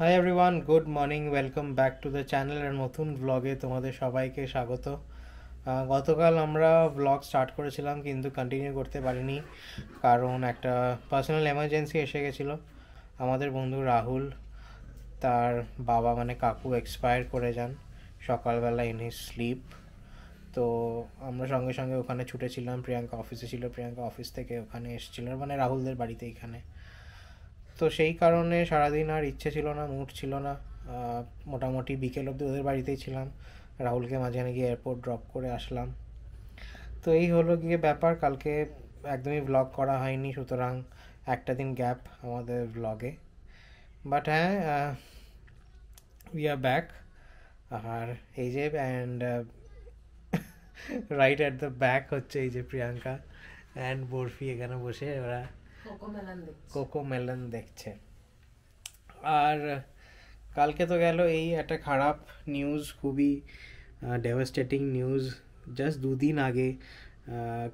High everyone good morning welcome back to the channel আর নতুন ব্লগে তোমাদের সবাইকে স্বাগত গতকাল আমরা ব্লগ স্টার্ট করেছিলাম কিন্তু কন্টিনিউ করতে পারিনি কারণ একটা পার্সোনাল এমার্জেন্সি এসে গেছিলো আমাদের বন্ধু রাহুল তার বাবা মানে কাকু এক্সপায়ার করে যান সকালবেলা ইন হিজ স্লিপ তো আমরা সঙ্গে সঙ্গে ওখানে ছুটেছিলাম প্রিয়াঙ্কা অফিসে ছিল প্রিয়াঙ্কা অফিস থেকে ওখানে এসেছিল মানে রাহুলদের বাড়িতে এখানে তো সেই কারণে সারাদিন আর ইচ্ছে ছিল না মুড ছিল না মোটামুটি বিকেল অবধি ওদের বাড়িতেই ছিলাম রাহুলকে মাঝখানে গিয়ে এয়ারপোর্ট ড্রপ করে আসলাম তো এই হলো গিয়ে ব্যাপার কালকে একদমই ব্লগ করা হয়নি সুতরাং একটা দিন গ্যাপ আমাদের ব্লগে বাট হ্যাঁ উই আর ব্যাক আর এই যে and right at the back হচ্ছে এই যে প্রিয়াঙ্কা অ্যান্ড বরফি এখানে বসে ওরা কোকো মেলন দেখছে আর কালকে তো গেল এই একটা খারাপ নিউজ খুবই ডেভাস্টেটিং নিউজ জাস্ট দুদিন আগে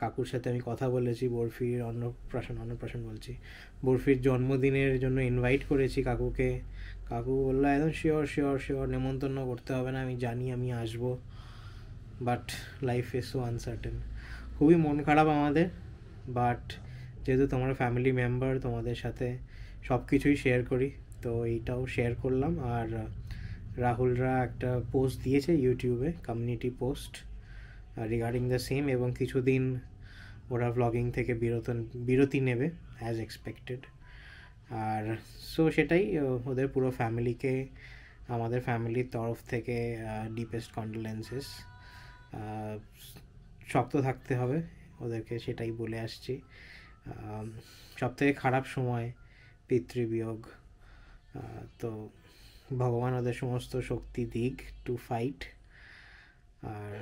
কাকুর সাথে আমি কথা বলেছি বরফির অন্নপ্রাশন অন্নপ্রাশন বলছি বরফির জন্মদিনের জন্য ইনভাইট করেছি কাকুকে কাকু বললো একদম শিওর শিওর শিওর নেমন্তন্ন করতে হবে না আমি জানি আমি আসব but life is so uncertain খুবই মন খারাপ আমাদের বাট যেহেতু তোমরা ফ্যামিলি মেম্বার তোমাদের সাথে সব কিছুই শেয়ার করি তো এইটাও শেয়ার করলাম আর রাহুলরা একটা পোস্ট দিয়েছে ইউটিউবে community post regarding the same এবং কিছুদিন ওরা ব্লগিং থেকে বিরত বিরতি নেবে অ্যাজ এক্সপেক্টেড আর সো সেটাই ওদের পুরো ফ্যামিলিকে আমাদের ফ্যামিলির তরফ থেকে ডিপেস্ট কন্ডোলেন্সেস শক্ত থাকতে হবে ওদেরকে সেটাই বলে আসছি সবথেকে খারাপ সময় পিতৃবিয়োগ তো ভগবান ওদের সমস্ত শক্তি দিক টু ফাইট আর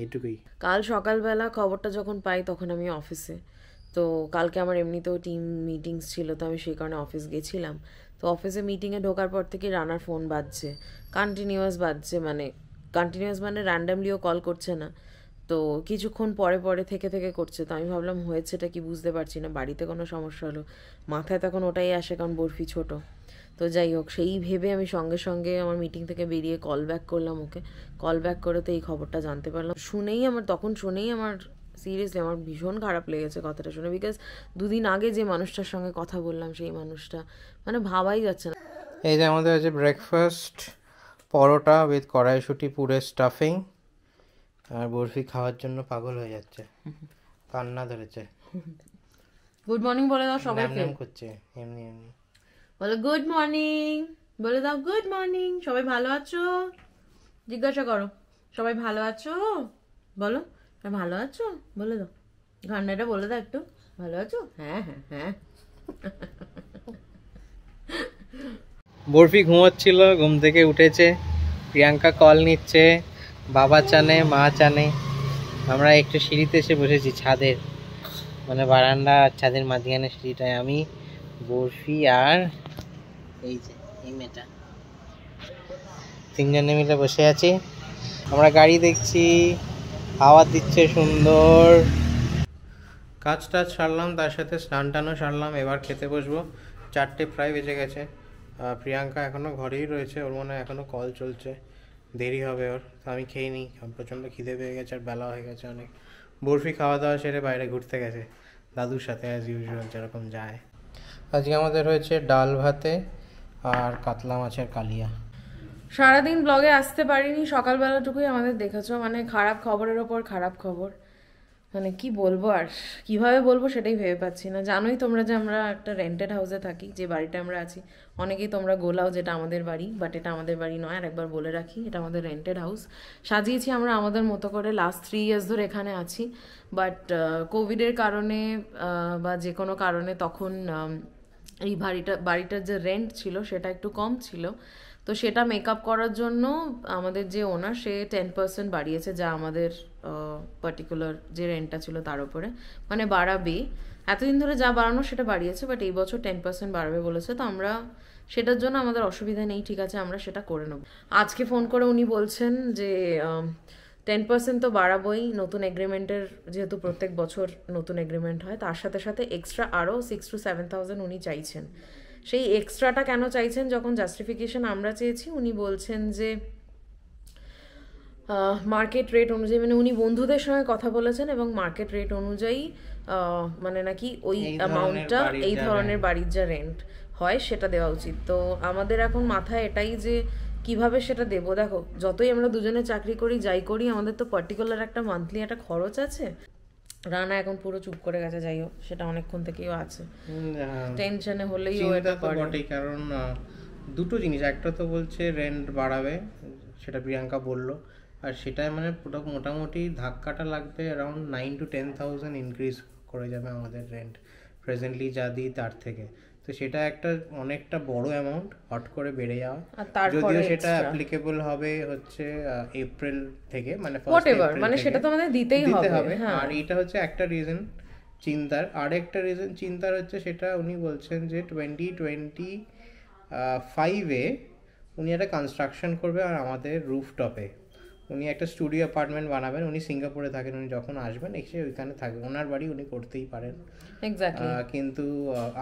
এইটুকুই কাল সকালবেলা খবরটা যখন পাই তখন আমি অফিসে তো কালকে আমার এমনিতেও টিম মিটিংস ছিল তো আমি সেই কারণে অফিস গেছিলাম তো অফিসে মিটিংয়ে ঢোকার পর থেকে রানার ফোন বাজছে কন্টিনিউয়াস বাজছে মানে কন্টিনিউয়াস মানে র্যান্ডামলিও কল করছে না তো কিছুক্ষণ পরে পরে থেকে থেকে করছে তো আমি ভাবলাম হয়েছেটা কি বুঝতে পারছি না বাড়িতে কোনো সমস্যা হলো মাথায় তখন ওটাই আসে কারণ বরফি ছোট তো যাই হোক সেই ভেবে আমি সঙ্গে সঙ্গে আমার মিটিং থেকে বেরিয়ে কল ব্যাক করলাম ওকে কল ব্যাক করে তো এই খবরটা জানতে পারলাম শুনেই আমার তখন শুনেই আমার সিরিয়াসলি আমার ভীষণ খারাপ লেগেছে কথাটা শুনে বিকজ দুদিন আগে যে মানুষটার সঙ্গে কথা বললাম সেই মানুষটা মানে ভাবাই যাচ্ছে না এই যে আমাদের আছে ব্রেকফাস্ট পরোটা উইথ কড়াইশুটি পুরের স্টাফিং আর বরফি খাওয়ার জন্য পাগল হয়ে যাচ্ছে কান্না ধরেছে গুড মর্নিং বলে দাও সবাইকে করছে এমনি এমনি বলো গুড মর্নিং বলে দাও গুড মর্নিং সবাই ভালো আছো জিজ্ঞাসা করো সবাই ভালো আছো বলো হ্যাঁ, ভালো আছো বলে দাও ঘন্টাটা বলে দাও একটু ভালো আছো হ্যাঁ হ্যাঁ হ্যাঁ বরফি ঘুমাচ্ছিল ঘুম থেকে উঠেছে প্রিয়াঙ্কা কল নিচ্ছে বাবা চানে মা চানে আমরা একটু সিঁড়িতে এসে বসেছি ছাদের মানে বারান্দা ছাদের মাঝখানে সিঁড়িটায় আমি বরফি আর এই যে এই মেয়েটা তিনজনে মিলে বসে আছি আমরা গাড়ি দেখছি হাওয়া দিচ্ছে সুন্দর কাজ টাজ সারলাম তার সাথে স্নান টানও সারলাম এবার খেতে বসবো চারটে প্রায় বেজে গেছে প্রিয়াঙ্কা এখনও ঘরেই রয়েছে ওর মনে হয় এখনও কল চলছে দেরি হবে ওর আমি খেয়ে নিই প্রচণ্ড খিদে পেয়ে গেছে আর বেলা হয়ে গেছে অনেক বরফি খাওয়া দাওয়া সেরে বাইরে ঘুরতে গেছে দাদুর সাথে অ্যাজ ইউজুয়াল যেরকম যায় আজকে আমাদের হয়েছে ডাল ভাতে আর কাতলা মাছের কালিয়া সারাদিন ব্লগে আসতে পারিনি সকালবেলাটুকুই আমাদের দেখেছো মানে খারাপ খবরের ওপর খারাপ খবর মানে কি বলবো আর কিভাবে বলবো সেটাই ভেবে পাচ্ছি না জানোই তোমরা যে আমরা একটা রেন্টেড হাউসে থাকি যে বাড়িটা আমরা আছি অনেকেই তোমরা গোলাও যেটা আমাদের বাড়ি বাট এটা আমাদের বাড়ি নয় আর একবার বলে রাখি এটা আমাদের রেন্টেড হাউস সাজিয়েছি আমরা আমাদের মতো করে লাস্ট থ্রি ইয়ার্স ধরে এখানে আছি বাট কোভিডের কারণে বা যে কোনো কারণে তখন এই বাড়িটা বাড়িটার যে রেন্ট ছিল সেটা একটু কম ছিল তো সেটা মেকআপ করার জন্য আমাদের যে ওনার সে টেন পার্সেন্ট বাড়িয়েছে যা আমাদের পার্টিকুলার যে রেন্টটা ছিল তার উপরে মানে বাড়াবে এতদিন ধরে যা বাড়ানো সেটা বাড়িয়েছে বাট এই বছর টেন পার্সেন্ট বাড়বে বলেছে তো আমরা সেটার জন্য আমাদের অসুবিধা নেই ঠিক আছে আমরা সেটা করে নেব আজকে ফোন করে উনি বলছেন যে টেন পার্সেন্ট তো বাড়াবোই নতুন এগ্রিমেন্টের যেহেতু প্রত্যেক বছর নতুন এগ্রিমেন্ট হয় তার সাথে সাথে এক্সট্রা আরও সিক্স টু সেভেন থাউজেন্ড উনি চাইছেন সেই এক্সট্রাটা কেন চাইছেন যখন জাস্টিফিকেশন আমরা চেয়েছি উনি বলছেন যে মার্কেট রেট অনুযায়ী মানে উনি বন্ধুদের সঙ্গে কথা বলেছেন এবং মার্কেট রেট অনুযায়ী মানে নাকি ওই অ্যামাউন্টটা এই ধরনের বাড়ির যা রেন্ট হয় সেটা দেওয়া উচিত তো আমাদের এখন মাথায় এটাই যে কিভাবে সেটা দেবো দেখো যতই আমরা দুজনে চাকরি করি যাই করি আমাদের তো পার্টিকুলার একটা মান্থলি একটা খরচ আছে রানা এখন পুরো চুপ করে গেছে যাই হোক সেটা অনেকক্ষণ থেকেই আছে টেনশনে হলেই ও এটা বটেই কারণ দুটো জিনিস একটা তো বলছে রেন্ট বাড়াবে সেটা প্রিয়াঙ্কা বলল আর সেটাই মানে পুরো মোটামুটি ধাক্কাটা লাগবে around nine to ten thousand increase করে যাবে আমাদের রেন্ট প্রেজেন্টলি যা দিই তার থেকে তো সেটা একটা অনেকটা বড় অ্যামাউন্ট হট করে বেড়ে যাওয়া যদিও সেটা অ্যাপ্লিকেবল হবে হচ্ছে এপ্রিল থেকে মানে মানে সেটা তো আমাদের দিতেই হবে হ্যাঁ। আর এটা হচ্ছে একটা রিজন চিন্তার আরেকটা রিজন চিন্তার হচ্ছে সেটা উনি বলছেন যে টোয়েন্টি টোয়েন্টি ফাইভে উনি একটা কনস্ট্রাকশন করবে আর আমাদের রুফটপে উনি একটা স্টুডিও অ্যাপার্টমেন্ট বানাবেন উনি সিঙ্গাপুরে থাকেন উনি যখন আসবেন এসে ওইখানে থাকবেন ওনার বাড়ি উনি করতেই পারেন কিন্তু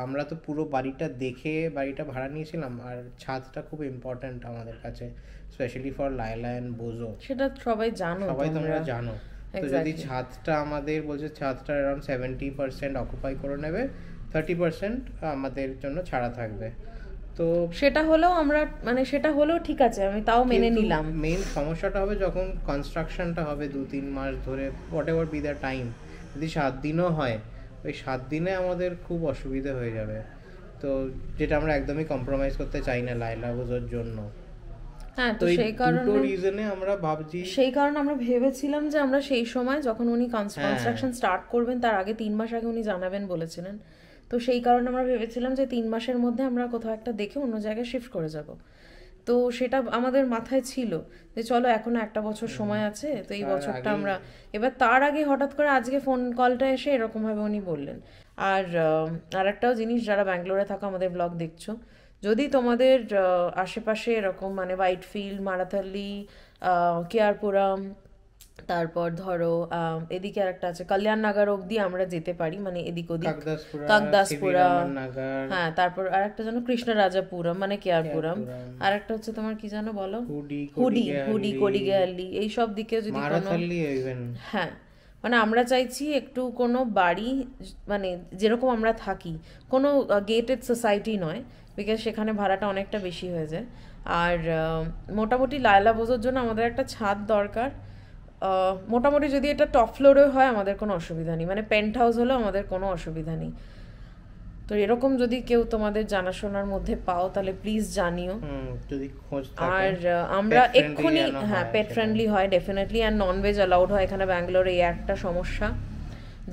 আমরা তো পুরো বাড়িটা দেখে বাড়িটা ভাড়া নিয়েছিলাম আর ছাদটা খুব ইম্পর্ট্যান্ট আমাদের কাছে specially for Laila and Bozo সেটা সবাই জানো সবাই তোমরা জানো তো যদি ছাদটা আমাদের বলছে ছাদটা অ্যারাউন্ড সেভেন্টি পার্সেন্ট অকুপাই করে নেবে থার্টি পার্সেন্ট আমাদের জন্য ছাড়া থাকবে তো সেটা হলেও আমরা মানে সেটা হলেও ঠিক আছে আমি তাও মেনে নিলাম মেইন সমস্যাটা হবে যখন কনস্ট্রাকশনটা হবে দু তিন মাস ধরে whatever be the time যদি সাত দিনও হয় ওই সাত দিনে আমাদের খুব অসুবিধে হয়ে যাবে তো যেটা আমরা একদমই কম্প্রোমাইজ করতে চাই না লাইলা বোঝার জন্য হ্যাঁ তো সেই কারণে রিজনে আমরা ভাবছি সেই কারণে আমরা ভেবেছিলাম যে আমরা সেই সময় যখন উনি কনস্ট্রাকশন হ্যাঁ। স্টার্ট করবেন তার আগে তিন মাস আগে উনি জানাবেন বলেছিলেন তো সেই কারণে আমরা ভেবেছিলাম যে তিন মাসের মধ্যে আমরা কোথাও একটা দেখে অন্য জায়গায় শিফট করে যাব তো সেটা আমাদের মাথায় ছিল যে চলো এখনো একটা বছর সময় আছে তো এই বছরটা আমরা এবার তার আগে হঠাৎ করে আজকে ফোন কলটা এসে এরকমভাবে উনি বললেন আর আর একটাও জিনিস যারা ব্যাঙ্গালোরে থাকো আমাদের ব্লগ দেখছো যদি তোমাদের আশেপাশে এরকম মানে হোয়াইট ফিল্ড মারাথালি কেয়ারপুরাম তারপর ধরো এদিকে আর একটা আছে কল্যাণনগর অবধি আমরা যেতে পারি মানে এদিক ওদিক কাকদাসপুরা হ্যাঁ তারপর আর একটা যেন কৃষ্ণরাজাপুরম মানে কেয়ারপুরম আর একটা হচ্ছে তোমার কি জানো বলো হুডি হুডি কডিগেয়ালি এই সব দিকে যদি কোনো হ্যাঁ মানে আমরা চাইছি একটু কোনো বাড়ি মানে যেরকম আমরা থাকি কোনো গেটেড সোসাইটি নয় বিকজ সেখানে ভাড়াটা অনেকটা বেশি হয়ে যায় আর মোটামুটি লায়লা বোঝোর জন্য আমাদের একটা ছাদ দরকার মোটামুটি যদি এটা টপ ফ্লোরে হয় আমাদের কোনো অসুবিধা নেই মানে পেন্ট হাউস হলেও আমাদের কোনো অসুবিধা নেই তো এরকম যদি কেউ তোমাদের জানাশোনার মধ্যে পাও তাহলে প্লিজ জানিও আর আমরা এক্ষুনি হ্যাঁ পেট ফ্রেন্ডলি হয় ডেফিনেটলি আর ননভেজ অ্যালাউড হয় এখানে ব্যাঙ্গালোরে এই একটা সমস্যা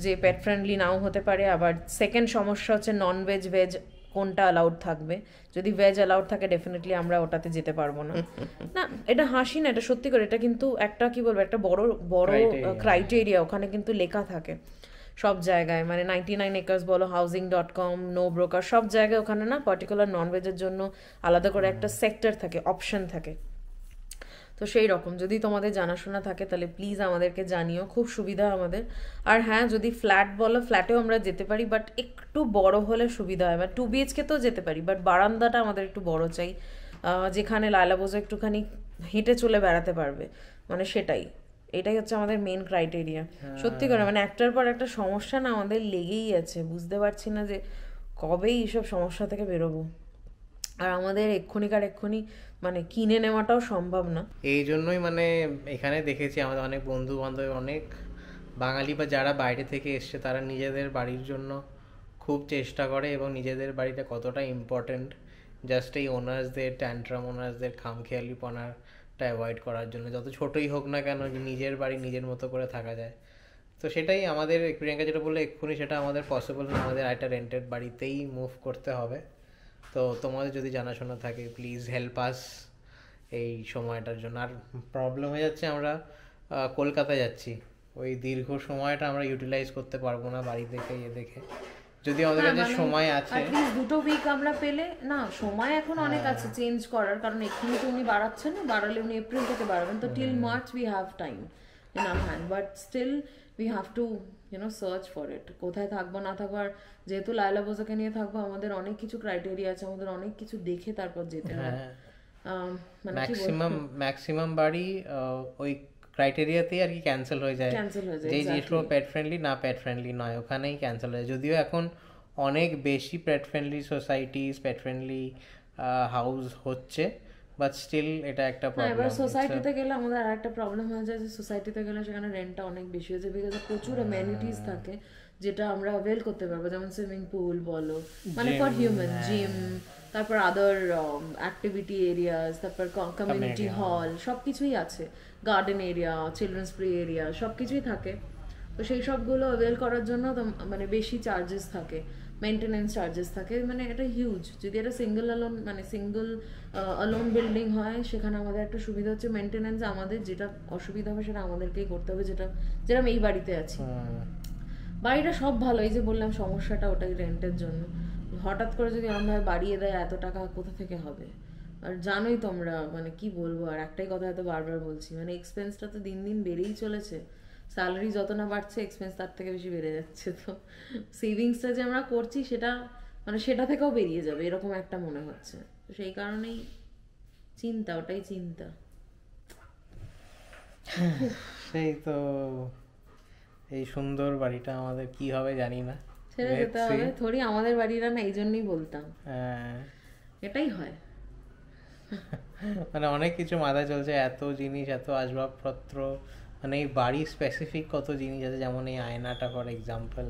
যে পেট ফ্রেন্ডলি নাও হতে পারে আবার সেকেন্ড সমস্যা হচ্ছে ননভেজ ভেজ কোনটা অ্যালাউড থাকবে যদি ভেজ অ্যালাউড থাকে ডেফিনেটলি আমরা ওটাতে যেতে পারবো না না এটা হাসি না এটা সত্যি করে এটা কিন্তু একটা কি বলবো একটা বড় বড় ক্রাইটেরিয়া ওখানে কিন্তু লেখা থাকে সব জায়গায় মানে নাইনটি নাইন একার্স বলো housing dot com no broker সব জায়গায় ওখানে না পার্টিকুলার ননভেজের জন্য আলাদা করে একটা সেক্টর থাকে অপশন থাকে তো সেই রকম যদি তোমাদের জানাশোনা থাকে তাহলে প্লিজ আমাদেরকে জানিও খুব সুবিধা আমাদের আর হ্যাঁ যদি ফ্ল্যাট বলো ফ্ল্যাটেও আমরা যেতে পারি বাট একটু বড় হলে সুবিধা হয় বা টু বিএচকে তো যেতে পারি বাট বারান্দাটা আমাদের একটু বড় চাই যেখানে লায়লা বোঝা একটুখানি হেঁটে চলে বেড়াতে পারবে মানে সেটাই এটাই হচ্ছে আমাদের মেন ক্রাইটেরিয়া হ্যাঁ। সত্যি করে মানে একটার পর একটা সমস্যা না আমাদের লেগেই আছে বুঝতে পারছি না যে কবে এইসব সমস্যা থেকে বেরোবো আর আমাদের এক্ষুনিকার এক্ষুনি মানে কিনে নেওয়াটাও সম্ভব না এই জন্যই মানে এখানে দেখেছি আমাদের অনেক বন্ধু বান্ধব অনেক বাঙালি বা যারা বাইরে থেকে এসছে তারা নিজেদের বাড়ির জন্য খুব চেষ্টা করে এবং নিজেদের বাড়িটা কতটা ইম্পর্ট্যান্ট জাস্ট এই ওনার্সদের ট্যান্ট্রাম ওনার্সদের খামখেয়ালিপনাটা অ্যাভয়েড করার জন্য যত ছোটই হোক না কেন নিজের বাড়ি নিজের মতো করে থাকা যায় তো সেটাই আমাদের প্রিয়াঙ্কা যেটা বললো এক্ষুনি সেটা আমাদের পসিবল না আমাদের একটা রেন্টেড বাড়িতেই মুভ করতে হবে তো তোমাদের যদি জানাশোনা থাকে প্লিজ হেল্প আস এই সময়টার জন্য আর প্রবলেম হয়ে যাচ্ছে আমরা কলকাতা যাচ্ছি ওই দীর্ঘ সময়টা আমরা ইউটিলাইজ করতে পারবো না বাড়ি থেকে ইয়ে দেখে যদি আমাদের কাছে মানে সময় আছে দুটো উইক আমরা পেলে না সময় এখন অনেক হ্যাঁ। আছে চেঞ্জ করার কারণ এখানে তো উনি বাড়াচ্ছেন না বাড়ালে উনি এপ্রিল থেকে বাড়াবেন তো till March we have time in our hand but still we have to you search for it কোথায় থাকবো না থাকবো আর যেহেতু লায়লা বোসাকে নিয়ে থাকবো আমাদের অনেক কিছু ক্রাইটেরিয়া আছে আমাদের অনেক কিছু দেখে তারপর যেতে হয় ম্যাক্সিমাম ম্যাক্সিমাম বাড়ি ওই ক্রাইটেরিয়াতেই আর কি ক্যান্সেল হয়ে যায় যে জিনিসগুলো পেট ফ্রেন্ডলি না পেট ফ্রেন্ডলি নয় ওখানেই ক্যান্সেল হয়ে যদিও এখন অনেক বেশি pet friendly societies pet friendly house হচ্ছে বাট স্টিল এটা একটা প্রবলেম এবার সোসাইটিতে গেলে আমাদের প্রবলেম হয়ে যায় যে সোসাইটিতে গেলে সেখানে রেন্টটা অনেক বেশি হয়ে যায় বিকজ প্রচুর অ্যামেনিটিস থাকে যেটা আমরা অ্যাভেল করতে পারবো যেমন সুইমিং পুল বলো মানে ফর হিউম্যান জিম তারপর আদার অ্যাক্টিভিটি এরিয়াস তারপর কমিউনিটি হল সব কিছুই আছে garden area children's play area সব কিছুই থাকে তো সেই সবগুলো অ্যাভেল করার জন্য মানে বেশি চার্জেস থাকে মেনটেন্যান্স চার্জেস থাকে মানে এটা হিউজ যদি এটা সিঙ্গেল অ্যালোন মানে সিঙ্গেল অ্যালোন বিল্ডিং হয় সেখানে আমাদের একটা সুবিধা হচ্ছে মেনটেন্যান্স আমাদের যেটা অসুবিধা হবে সেটা আমাদেরকেই করতে হবে যেটা যেরকম এই বাড়িতে আছি বাড়িটা সব ভালো এই যে বললাম সমস্যাটা ওটাই রেন্টের জন্য হঠাৎ করে যদি আমরা বাড়িয়ে দেয় এত টাকা কোথা থেকে হবে আর জানোই তোমরা মানে কি বলবো আর একটাই কথা এত বারবার বলছি মানে এক্সপেন্সটা তো দিন দিন বেড়েই চলেছে স্যালারি যত না বাড়ছে এক্সপেন্স তার থেকে বেশি বেড়ে যাচ্ছে তো সেভিংসটা যে আমরা করছি সেটা মানে সেটা থেকেও বেরিয়ে যাবে এরকম একটা মনে হচ্ছে সেই কারণেই চিন্তা ওটাই চিন্তা সেই তো এই সুন্দর বাড়িটা আমাদের কি হবে জানি না ছেড়ে যেতে হবে থরি আমাদের বাড়িরা না এই জন্যই বলতাম হ্যাঁ। এটাই হয় মানে অনেক কিছু মাথায় চলছে এত জিনিস এত আসবাবপত্র মানে এই বাড়ির স্পেসিফিক কত জিনিস আছে যেমন এই আয়নাটা ফর এক্সাম্পল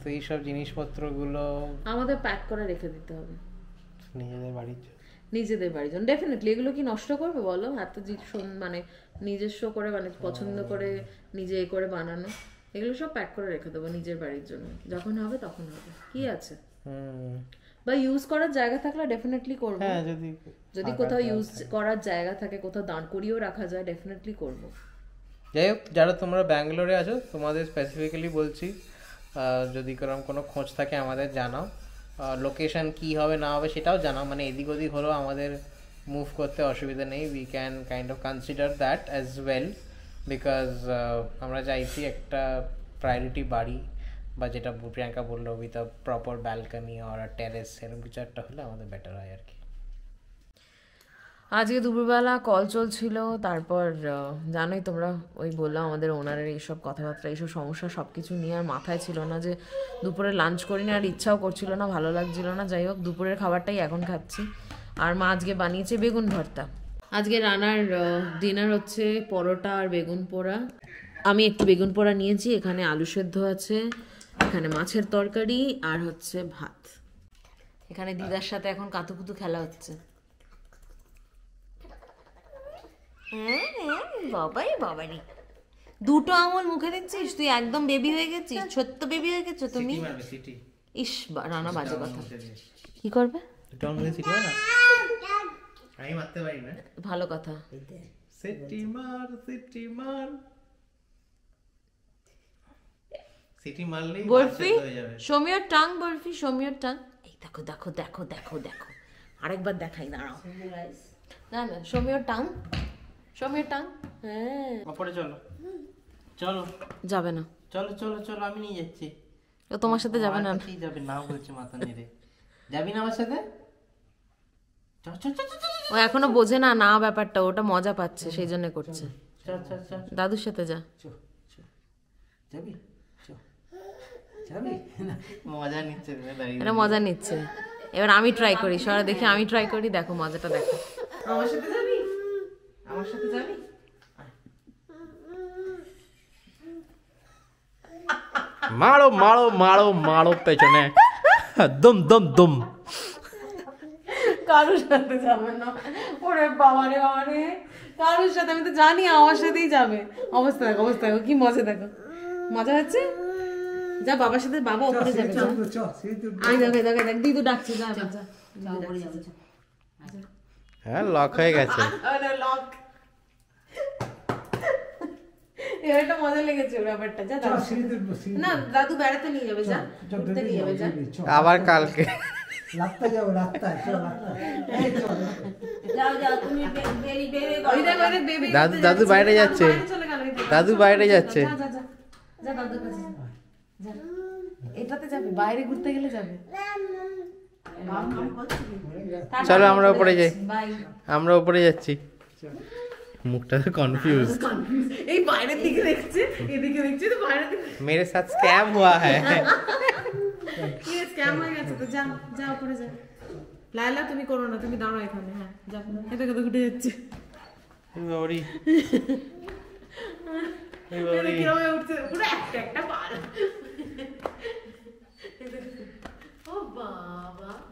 তো এইসব জিনিসপত্রগুলো আমাদের প্যাক করে রেখে দিতে হবে নিজেদের বাড়ির নিজেদের বাড়ির জন্য ডেফিনেটলি এগুলো কি নষ্ট করবে বলো এত মানে নিজস্ব করে মানে পছন্দ করে নিজে এ করে বানানো এগুলো সব প্যাক করে রেখে দেবো নিজের বাড়ির জন্য যখন হবে তখন হবে কি আছে বা ইউজ করার জায়গা থাকলে ডেফিনেটলি করবো হ্যাঁ, যদি কোথাও ইউজ করার জায়গা থাকে কোথাও দাঁড় করিয়েও রাখা যায় ডেফিনেটলি করবো যাই হোক যারা তোমরা ব্যাঙ্গালোরে আছো তোমাদের স্পেসিফিক্যালি বলছি যদি কারণ কোনো খোঁজ থাকে আমাদের জানাও লোকেশান কি হবে না হবে সেটাও জানাও মানে এদিক ওদিক হলেও আমাদের মুভ করতে অসুবিধা নেই we can kind of consider that as well because আমরা চাইছি একটা প্রায়োরিটি বাড়ি বা যেটা প্রিয়াঙ্কা বললো উইথ আ প্রপার ব্যালকানি আর টেরেস এরকম কিছু একটা হলে আমাদের বেটার হয় আর কি আজকে দুপুরবেলা কল চলছিল তারপর জানোই তোমরা ওই বললাম আমাদের ওনারের এইসব কথাবার্তা এইসব সমস্যা সব কিছু নিয়ে আর মাথায় ছিল না যে দুপুরে লাঞ্চ করি না আর ইচ্ছাও করছিল না ভালো লাগছিল না যাই হোক দুপুরের খাবারটাই এখন খাচ্ছি আর মা আজকে বানিয়েছে বেগুন ভর্তা আজকে রানার ডিনার হচ্ছে পরোটা আর বেগুন পোড়া আমি একটু বেগুন পোড়া নিয়েছি এখানে আলু সেদ্ধ আছে এখানে মাছের তরকারি আর হচ্ছে ভাত এখানে দিদার সাথে এখন কাতুকুতু খেলা হচ্ছে বাবাই বাবারি দুটো আমল মুখে দিচ্ছিস তুই একদম বেবি হয়ে গেছিস ছোট্ট বেবি হয়ে গেছো তুমি ইস রানা বাজে কথা কি করবে ভালো কথা বরফি সোমিয়ার টাং বরফি সোমিয়ার টাং এই দেখো দেখো দেখো দেখো দেখো আরেকবার দেখাই দাঁড়াও না না সোমিয়ার টাং সমীর হ্যাঁ চলো চলো যাবে না চলো চলো চলো আমি নিয়ে যাচ্ছি ও তোমার সাথে যাবে না যাবে না বলছে মাথা নেড়ে যাবি না আমার সাথে ও এখনো বোঝে না না ব্যাপারটা ওটা মজা পাচ্ছে সেই জন্য করছে দাদুর সাথে যা যাবি মজা নিচ্ছে এটা মজা নিচ্ছে এবার আমি ট্রাই করি সরা দেখি আমি ট্রাই করি দেখো মজাটা দেখো আমার সাথে যাবি আমার সাথে যাবি মাড়ো মাড়ো মাড়ো মাড়ো পেছনে দম দম দম কারোর সাথে যাবে না ওরে বাবারে বাবারে কারোর সাথে আমি তো জানি আমার সাথেই যাবে অবস্থা দেখো অবস্থা দেখো কি মজা দেখো মজা হচ্ছে যা বাবার সাথে বাবা ওখানে যাবে চল চল আই দেখো দেখো দেখ দিদু ডাকছে যা যা যা হ্যাঁ লক হয়ে গেছে লক এটা মজা লেগেছে ব্যাপারটা যা না দাদু বেড়াতে নিয়ে যাবে যা ঘুরতে নিয়ে যাবে যা আবার কালকে দাদু দাদু বাইরে যাচ্ছে দাদু বাইরে যাচ্ছে এটাতে যাবে বাইরে ঘুরতে গেলে যাবে চলো আমরা উপরে যাই আমরা উপরে যাচ্ছি মুখটা কনফিউজ এই বাইরের দিকে দেখছে এদিকে দেখছে তো বাইরের দিকে মেরে সাথে স্ক্যাম हुआ है ये স্ক্যাম হয়ে গেছে তো যাও যাও উপরে যাও লাইলা তুমি করো না তুমি দাঁড়ো এখানে হ্যাঁ যাও এটা কত ঘুরে যাচ্ছে ওরি উঠছে একটা বাবা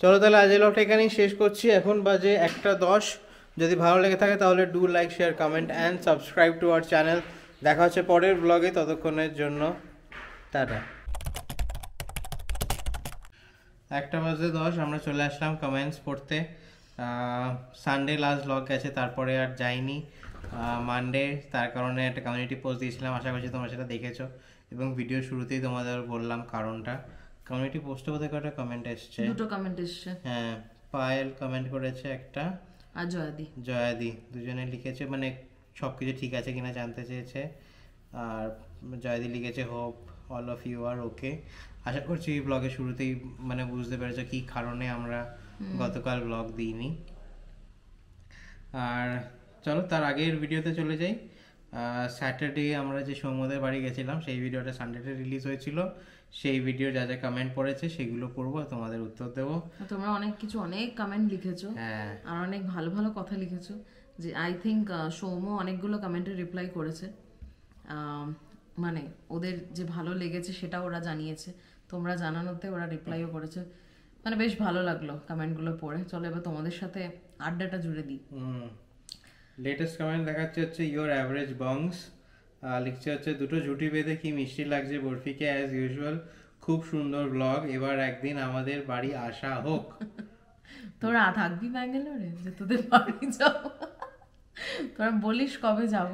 চলো তাহলে আজ লকটা এখানেই শেষ করছি এখন বাজে একটা দশ যদি ভালো লেগে থাকে তাহলে do like share comment and subscribe to our channel দেখা হচ্ছে পরের ব্লগে ততক্ষণের জন্য টাটা একটা বাজে দশ আমরা চলে আসলাম কমেন্টস পড়তে সানডে লাস্ট ব্লগ গেছে তারপরে আর যাইনি মানডে তার কারণে একটা কমিউনিটি পোস্ট দিয়েছিলাম আশা করছি তোমরা সেটা দেখেছো এবং ভিডিও শুরুতেই তোমাদের বললাম কারণটা কমিউনিটি পোস্টে বোধহয় কটা কমেন্ট এসছে দুটো কমেন্ট এসছে হ্যাঁ পায়েল কমেন্ট করেছে একটা আর জয়াদি জয়াদি দুজনে লিখেছে মানে সব কিছু ঠিক আছে কিনা জানতে চেয়েছে আর জয়াদি লিখেছে hope all of you are okay আশা করছি এই ব্লগের শুরুতেই মানে বুঝতে পেরেছো কী কারণে আমরা গতকাল ব্লগ দিইনি আর চলো তার আগের ভিডিওতে চলে যাই স্যাটারডে আমরা যে সৌম্যদের বাড়ি গেছিলাম সেই ভিডিওটা সানডেতে রিলিজ হয়েছিল সেই ভিডিও যা যা কমেন্ট পড়েছে সেগুলো পড়বো তোমাদের উত্তর দেবো তোমরা অনেক কিছু অনেক কমেন্ট লিখেছো হ্যাঁ। আর অনেক ভালো ভালো কথা লিখেছো যে আই থিঙ্ক সৌম্য অনেকগুলো কমেন্টের রিপ্লাই করেছে মানে ওদের যে ভালো লেগেছে সেটা ওরা জানিয়েছে তোমরা জানানোতে ওরা রিপ্লাইও করেছে মানে বেশ ভালো লাগলো কমেন্টগুলো পড়ে চলো এবার তোমাদের সাথে আড্ডাটা জুড়ে দিই লেটেস্ট কমেন্ট দেখাচ্ছে হচ্ছে ইওর অ্যাভারেজ বংস লিখছে হচ্ছে দুটো জুটি বেঁধে কি মিষ্টি লাগছে বরফিকে অ্যাজ ইউজুয়াল খুব সুন্দর ব্লগ এবার একদিন আমাদের বাড়ি আসা হোক তোরা থাকবি ব্যাঙ্গালোরে যে তোদের বাড়ি যাবো তোরা বলিস কবে যাব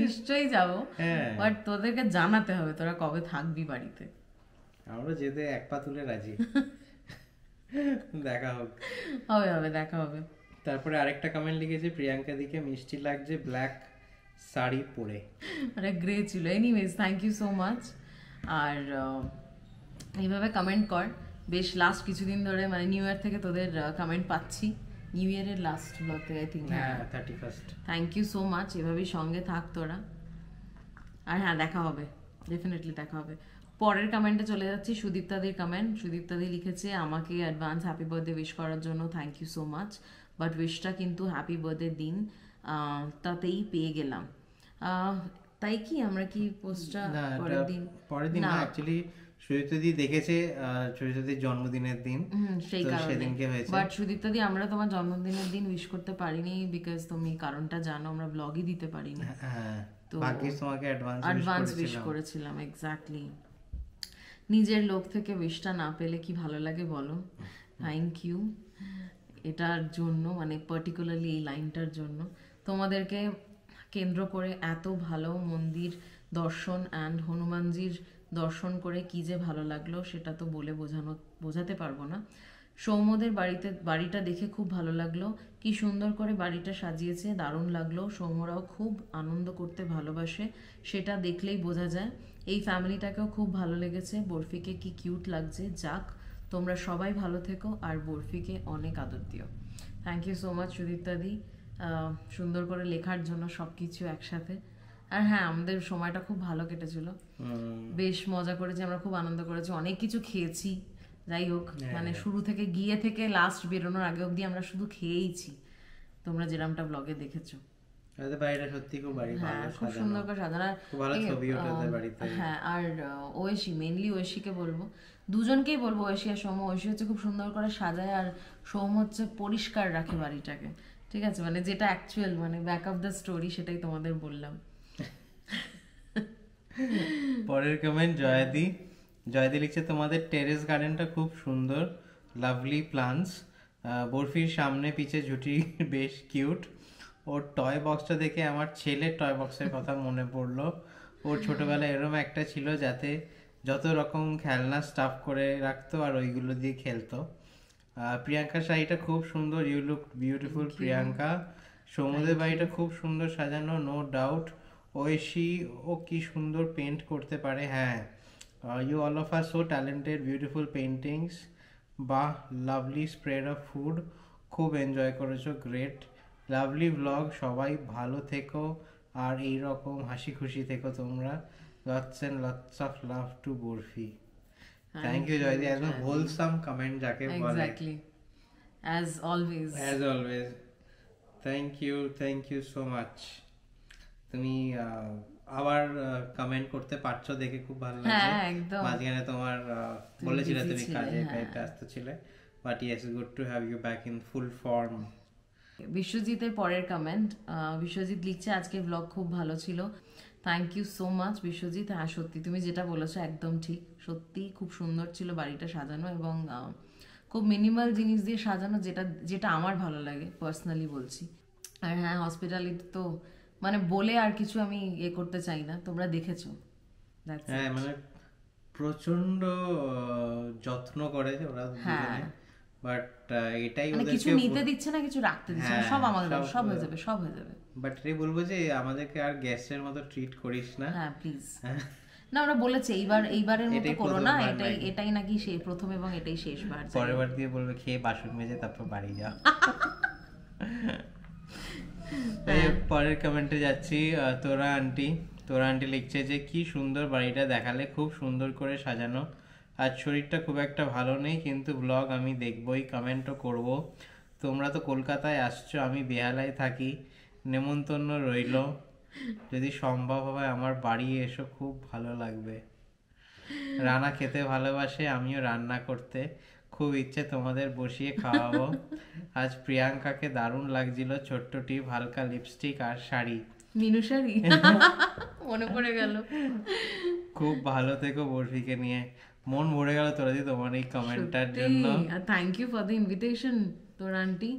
নিশ্চয়ই যাব হ্যাঁ। বাট তোদেরকে জানাতে হবে তোরা কবে থাকবি বাড়িতে আমরা যেতে এক পা তুলে রাজি দেখা হোক হবে হবে দেখা হবে তারপরে আরেকটা কমেন্ট লিখেছে প্রিয়াঙ্কা দিকে মিষ্টি লাগছে ব্ল্যাক শাড়ি পরে আরে গ্রে ছিল anyways thank you so much আর এইভাবে কমেন্ট কর বেশ লাস্ট কিছুদিন ধরে মানে নিউ ইয়ার থেকে তোদের কমেন্ট পাচ্ছি নিউ ইয়ারের লাস্ট ব্লগতে আই থিংক হ্যাঁ thirty thank you so much এভাবেই সঙ্গে থাক তোরা আর হ্যাঁ দেখা হবে ডেফিনেটলি দেখা হবে পরের কমেন্টে চলে যাচ্ছি সুদীপ্তাদির কমেন্ট সুদীপ্তাদি লিখেছে আমাকে অ্যাডভান্স হ্যাপি বার্থডে উইশ করার জন্য thank you so much but উইশটা কিন্তু হ্যাপি বার্থডে দিন তাতেই পেয়ে গেলাম তাই কি আমরা কি পোস্টটা পরের দিন পরের দিন না অ্যাকচুয়ালি সুদীপ্তদি দেখেছে সুদীপ্তদির জন্মদিনের দিন সেই সেদিনকে হয়েছে বাট সুদীপ্তদি আমরা তোমার জন্মদিনের দিন উইশ করতে পারিনি বিকজ তুমি কারণটা জানো আমরা ব্লগই দিতে পারিনি হ্যাঁ, হ্যাঁ। তো বাকি তোমাকে অ্যাডভান্স অ্যাডভান্স উইশ করেছিলাম এক্স্যাক্টলি নিজের লোক থেকে উইশটা না পেলে কি ভালো লাগে বলো থ্যাংক ইউ এটার জন্য মানে পার্টিকুলারলি এই লাইনটার জন্য তোমাদেরকে কেন্দ্র করে এত ভালো মন্দির দর্শন অ্যান্ড হনুমানজির দর্শন করে কি যে ভালো লাগলো সেটা তো বলে বোঝানো বোঝাতে পারবো না সৌম্যদের বাড়িতে বাড়িটা দেখে খুব ভালো লাগলো কি সুন্দর করে বাড়িটা সাজিয়েছে দারুণ লাগলো সৌম্যরাও খুব আনন্দ করতে ভালোবাসে সেটা দেখলেই বোঝা যায় এই ফ্যামিলিটাকেও খুব ভালো লেগেছে বরফিকে কি কিউট লাগছে যাক তোমরা সবাই ভালো থেকো আর বরফিকে অনেক আদর দিও থ্যাংক ইউ সো মাচ সুদীপ্তাদি সুন্দর করে লেখার জন্য সব কিছু একসাথে আর হ্যাঁ আমাদের সময়টা খুব ভালো কেটেছিল বেশ মজা করেছি আমরা খুব আনন্দ করেছি অনেক কিছু খেয়েছি যাই হোক হ্যাঁ, মানে হ্যাঁ। শুরু থেকে গিয়ে থেকে লাস্ট বেরোনোর আগে অবধি আমরা শুধু খেয়েইছি তোমরা যেরামটা ব্লগে দেখেছো বাড়িটা সত্যি খুব বাড়ি হ্যাঁ, খুব সুন্দর করে সাজানো বাড়িতে হ্যাঁ আর বলবো দুজনকেই বলবো হচ্ছে খুব সুন্দর করে সাজায় আর সৌম হচ্ছে পরিষ্কার রাখে বাড়িটাকে ঠিক আছে মানে যেটা অ্যাকচুয়াল মানে ব্যাক অফ দ্য স্টোরি সেটাই তোমাদের বললাম পরের কমেন্ট জয়াদি জয়াদি লিখছে তোমাদের টেরেস গার্ডেনটা খুব সুন্দর লাভলি প্লান্টস বরফির সামনে পিছে ঝুটি বেশ কিউট ওর টয় বক্সটা দেখে আমার ছেলের টয় বক্সের কথা মনে পড়লো ওর ছোটবেলায় এরম একটা ছিল যাতে যত রকম খেলনা স্টাফ করে রাখতো আর ওইগুলো দিয়ে খেলতো প্রিয়াঙ্কার শাড়িটা খুব সুন্দর ইউ লুক বিউটিফুল প্রিয়াঙ্কা সমুদ্রের বাড়িটা খুব সুন্দর সাজানো নো ডাউট ঐশী ও কি সুন্দর পেন্ট করতে পারে হ্যাঁ you all of are so talented beautiful paintings বা লাভলি স্প্রেড অফ ফুড খুব এনজয় করেছো গ্রেট লাভলি ব্লগ সবাই ভালো থেকো আর এই রকম হাসি খুশি থেকো তোমরা lots and lots of love to Barfi thank you জয়দি একদম হোলসাম কমেন্ট যাকে বলে exactly as always as always thank you thank you so much তুমি আবার কমেন্ট করতে পারছো দেখে খুব ভালো লাগছে হ্যাঁ, মাঝখানে তোমার বলেছিলে তুমি কাজে হ্যাঁ। ব্যস্ত ছিলে but yes good to have you back in full form বিশ্বজিতের পরের কমেন্ট বিশ্বজিৎ লিখছে আজকে ব্লগ খুব ভালো ছিল thank you so much Biswajit হ্যাঁ সত্যি তুমি যেটা বলেছো একদম ঠিক সত্যি খুব সুন্দর ছিল বাড়িটা সাজানো এবং খুব মিনিমাল জিনিস দিয়ে সাজানো যেটা যেটা আমার ভালো লাগে পার্সোনালি বলছি আর হ্যাঁ হসপিটালে তো মানে বলে আর কিছু আমি এ ইয়ে করতে চাই না তোমরা দেখেছো হ্যাঁ মানে প্রচন্ড যত্ন করে ওরা হ্যাঁ বাট uh, এটাই মানে কিছু নিতে দিচ্ছে না কিছু রাখতে দিচ্ছে হ্যাঁ, সব আমাদের সব হয়ে যাবে সব হয়ে যাবে বাট বলবো যে আমাদেরকে আর গ্যাসের মতো ট্রিট করিস না হ্যাঁ প্লিজ হ্যাঁ। না ওরা বলেছে এইবার এইবারের মতো করো না এটাই এটাই নাকি প্রথম এবং এটাই শেষবার পরের বার দিয়ে বলবে খেয়ে বাসন মেজে তারপর বাড়ি যাও হ্যাঁ। পরের কমেন্টে যাচ্ছি তোরা আন্টি তোরা আন্টি লিখছে যে কি সুন্দর বাড়িটা দেখালে খুব সুন্দর করে সাজানো আজ শরীরটা খুব একটা ভালো নেই কিন্তু ব্লগ আমি দেখবই কমেন্টও করব তোমরা তো কলকাতায় আসছো আমি বেহালায় থাকি নেমন্তন্ন রইল যদি সম্ভব হয় আমার বাড়ি এসো খুব ভালো লাগবে রানা খেতে ভালোবাসে আমিও রান্না করতে খুব ইচ্ছে তোমাদের বসিয়ে খাওয়াবো আজ প্রিয়াঙ্কাকে দারুণ লাগছিল ছোট্ট টিপ হালকা লিপস্টিক আর শাড়ি মিনু শাড়ি মনে পড়ে গেল খুব ভালো থেকো বরফিকে নিয়ে মন ভরে গেল তোরাদি তোমার এই কমেন্টটার জন্য thank you for the invitation তোর আন্টি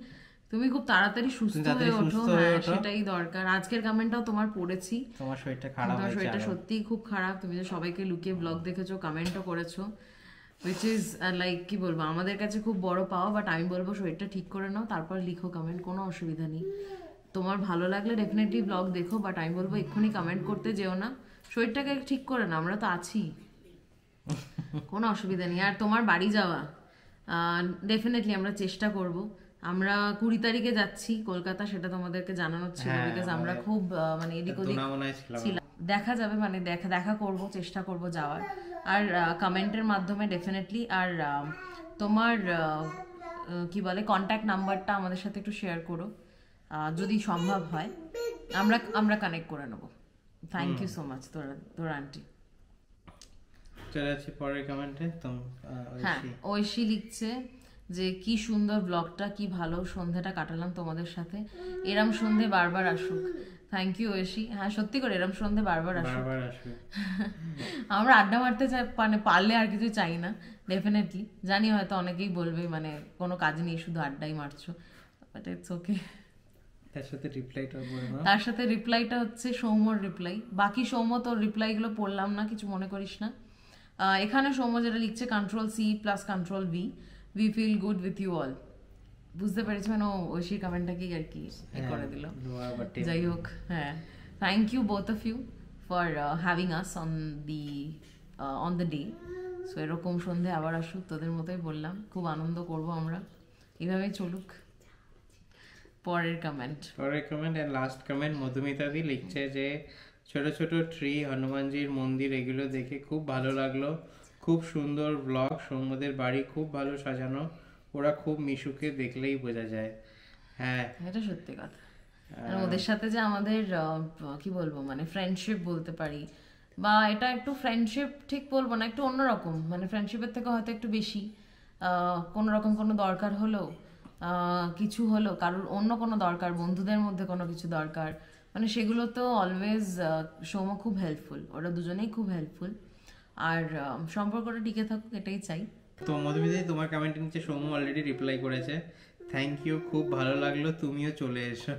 তুমি খুব তাড়াতাড়ি সুস্থ হয়ে হ্যাঁ, ওঠো সেটাই দরকার আজকের কমেন্টটাও তোমার পড়েছি তোমার শরীরটা খারাপ তোমার শরীরটা সত্যি খুব খারাপ তুমি যে সবাইকে লুকিয়ে ব্লগ দেখেছো কমেন্টও করেছো উইচ ইজ লাইক কি বলবো আমাদের কাছে খুব বড় পাওয়া বাট আমি বলবো শরীরটা ঠিক করে নাও তারপর লিখো কমেন্ট কোনো অসুবিধা নেই তোমার ভালো লাগলে ডেফিনেটলি ব্লগ দেখো বাট আমি বলবো এক্ষুনি কমেন্ট করতে যেও না শরীরটাকে ঠিক করে না আমরা তো আছি কোনো অসুবিধা নেই আর তোমার বাড়ি যাওয়া ডেফিনেটলি আমরা চেষ্টা করব আমরা কুড়ি তারিখে যাচ্ছি কলকাতা সেটা তোমাদেরকে জানানোর ছিল বিকজ হ্যাঁ, আমরা খুব মানে এদিক ওদিক ছিলাম দেখা যাবে মানে দেখা দেখা করব চেষ্টা করব যাওয়ার আর কমেন্টের মাধ্যমে ডেফিনেটলি আর তোমার কি বলে কন্ট্যাক্ট নাম্বারটা আমাদের সাথে একটু শেয়ার করো যদি সম্ভব হয় আমরা আমরা কানেক্ট করে নেব থ্যাংক ইউ সো মাচ তোরা তোর আন্টি উত্তর আছে পরের কমেন্টে হ্যাঁ ঐশী লিখছে যে কি সুন্দর ব্লগটা কি ভালো সন্ধ্যাটা কাটালাম তোমাদের সাথে এরম সন্ধে বারবার আসুক থ্যাংক ইউ ঐশী হ্যাঁ সত্যি করে এরম সন্ধে বারবার আসুক আমরা আড্ডা মারতে চাই মানে পারলে আর কিছু চাই না ডেফিনেটলি জানি হয়তো অনেকেই বলবে মানে কোনো কাজ নেই শুধু আড্ডাই মারছো বাট ইটস ওকে তার সাথে রিপ্লাইটা হচ্ছে সৌম্যর রিপ্লাই বাকি সৌম্য তোর রিপ্লাইগুলো পড়লাম না কিছু মনে করিস না এখানে সৌম্য যেটা লিখছে control C plus control V we feel good with you all বুঝতে পেরেছি মানে ঐশীর কমেন্টটাকেই আর কি করে দিল যাই হোক হ্যাঁ thank you both of you for having us on the on the day so এরকম সন্ধে আবার আসুক তোদের মতোই বললাম খুব আনন্দ করব আমরা এভাবেই চলুক পরের কমেন্ট পরের comment and last comment Madhumita দি লিখছে যে ছোট ছোট ট্রি হনুমানজির মন্দির এগুলো দেখে খুব ভালো লাগলো খুব সুন্দর ব্লগ সৌম্যদের বাড়ি খুব ভালো সাজানো ওরা খুব মিশুকে দেখলেই বোঝা যায় হ্যাঁ এটা সত্যি কথা ওদের সাথে যে আমাদের কি বলবো মানে ফ্রেন্ডশিপ বলতে পারি বা এটা একটু ফ্রেন্ডশিপ ঠিক বলবো না একটু অন্যরকম মানে ফ্রেন্ডশিপের থেকে হয়তো একটু বেশি কোনো রকম কোনো দরকার হলো কিছু হলো কারোর অন্য কোনো দরকার বন্ধুদের মধ্যে কোনো কিছু দরকার মানে সেগুলো তো অলওয়েজ সোমও খুব হেল্পফুল ওরা দুজনেই খুব হেল্পফুল আর সম্পর্কটা টিকে থাকুক এটাই চাই তো মধুমিতা তোমার কমেন্টের নিচে সোম অলরেডি রিপ্লাই করেছে থ্যাংক ইউ খুব ভালো লাগলো তুমিও চলে এসো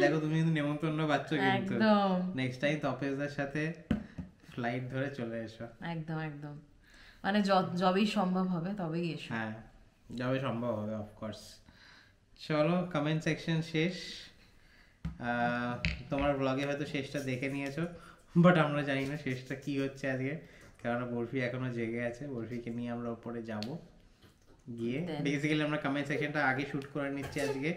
দেখো তুমি কিন্তু নেমন্তন্ন পাচ্ছ কিন্তু নেক্সট টাইম তপেশদার সাথে ফ্লাইট ধরে চলে এসো একদম একদম মানে যবেই সম্ভব হবে তবেই এসো হ্যাঁ যবে সম্ভব হবে অফকোর্স চলো কমেন্ট সেকশন শেষ তোমার ব্লগে হয়তো শেষটা দেখে নিয়েছো বাট আমরা জানি না শেষটা কি হচ্ছে আজকে কেননা বরফি এখনো জেগে আছে বরফিকে নিয়ে আমরা ওপরে যাব গিয়ে বেসিক্যালি আমরা কমেন্ট সেকশনটা আগে শুট করে নিচ্ছি আজকে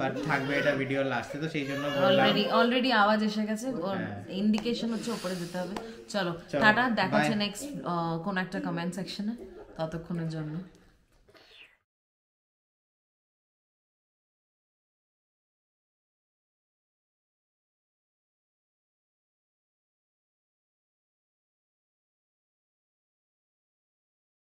বাট থাকবে এটা ভিডিও লাস্টে তো সেই জন্য অলরেডি অলরেডি আওয়াজ এসে গেছে ইন্ডিকেশন হ্যাঁ। হচ্ছে ওপরে যেতে হবে চলো টাটা দেখা হচ্ছে নেক্সট কোন একটা কমেন্ট সেকশনে ততক্ষণের জন্য